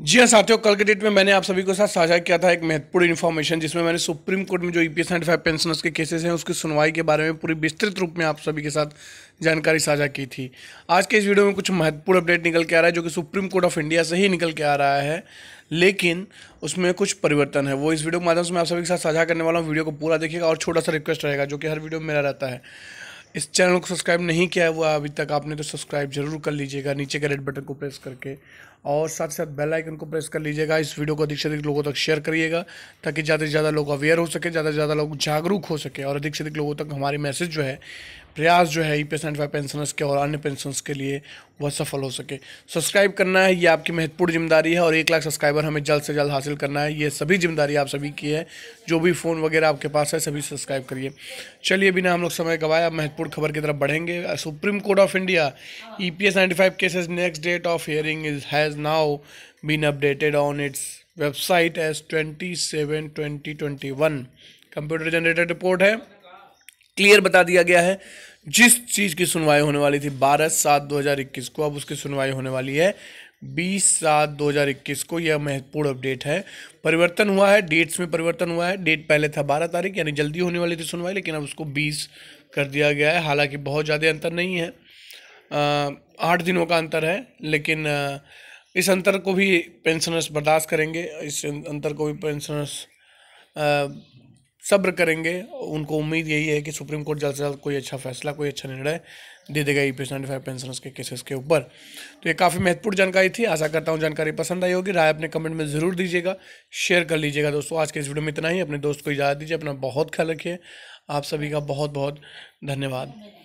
जी हाँ साथियों कल के डेट में मैंने आप सभी के साथ साझा किया था एक महत्वपूर्ण इन्फॉर्मेशन जिसमें मैंने सुप्रीम कोर्ट में जो E P S five pensioners के केसेस हैं उसकी सुनवाई के बारे में पूरी विस्तृत रूप में आप सभी के साथ जानकारी साझा की थी आज के इस वीडियो में कुछ महत्वपूर्ण अपडेट निकल के आ रहा है जो कि सुप्रीम कोर्ट ऑफ इंडिया से ही निकल के आ रहा है लेकिन उसमें कुछ परिवर्तन है वो इस वीडियो के माध्यम से मैं आप सभी के साथ साझा करने वाला हूँ वीडियो को पूरा देखिएगा और छोटा सा रिक्वेस्ट रहेगा जो कि हर वीडियो में मेरा रहता है इस चैनल को सब्सक्राइब नहीं किया हुआ अभी तक आपने तो सब्सक्राइब जरूर कर लीजिएगा नीचे के रेड बटन को प्रेस करके और साथ साथ बेल आइकन को प्रेस कर लीजिएगा इस वीडियो को अधिक से अधिक लोगों तक शेयर करिएगा ताकि ज़्यादा से ज़्यादा लोग अवेयर हो सके ज़्यादा से ज़्यादा लोग जागरूक हो सके और अधिक से अधिक लोगों तक हमारे मैसेज जो है प्रयास जो है ई पी एस पेंशनर्स के और अन्य पेंशनर्स के लिए वह सफल हो सके सब्सक्राइब करना है ये आपकी महत्वपूर्ण जिम्मेदारी है और एक लाख सब्सक्राइबर हमें जल्द से जल्द हासिल करना है ये सभी जिम्मेदारी आप सभी की है जो भी फ़ोन वगैरह आपके पास है सभी सब्सक्राइब करिए चलिए बिना हम लोग समय गवाए आप महत्वपूर्ण खबर की तरफ बढ़ेंगे Supreme Court of India E P S cases next date of hearing is has now been updated on its website as twenty seven twenty twenty one computer generated report है क्लियर बता दिया गया है जिस चीज़ की सुनवाई होने वाली थी बारह सात दो हज़ार इक्कीस को अब उसकी सुनवाई होने वाली है बीस सात दो हज़ार इक्कीस को यह महत्वपूर्ण अपडेट है परिवर्तन हुआ है डेट्स में परिवर्तन हुआ है डेट पहले था बारह तारीख यानी जल्दी होने वाली थी सुनवाई लेकिन अब उसको बीस कर दिया गया है हालांकि बहुत ज़्यादा अंतर नहीं है आठ दिनों का अंतर है लेकिन इस अंतर को भी पेंशनर्स बर्दाश्त करेंगे इस अंतर को भी पेंशनर्स सब्र करेंगे उनको उम्मीद यही है कि सुप्रीम कोर्ट जल्द से जल्द कोई अच्छा फैसला कोई अच्छा निर्णय दे देगा E P S ninety five pensioners के केसेस के ऊपर तो ये काफ़ी महत्वपूर्ण जानकारी थी आशा करता हूँ जानकारी पसंद आई होगी राय अपने कमेंट में ज़रूर दीजिएगा शेयर कर लीजिएगा दोस्तों आज के इस वीडियो में इतना ही अपने दोस्त को इजाज़त दीजिए अपना बहुत ख्याल रखिए आप सभी का बहुत बहुत धन्यवाद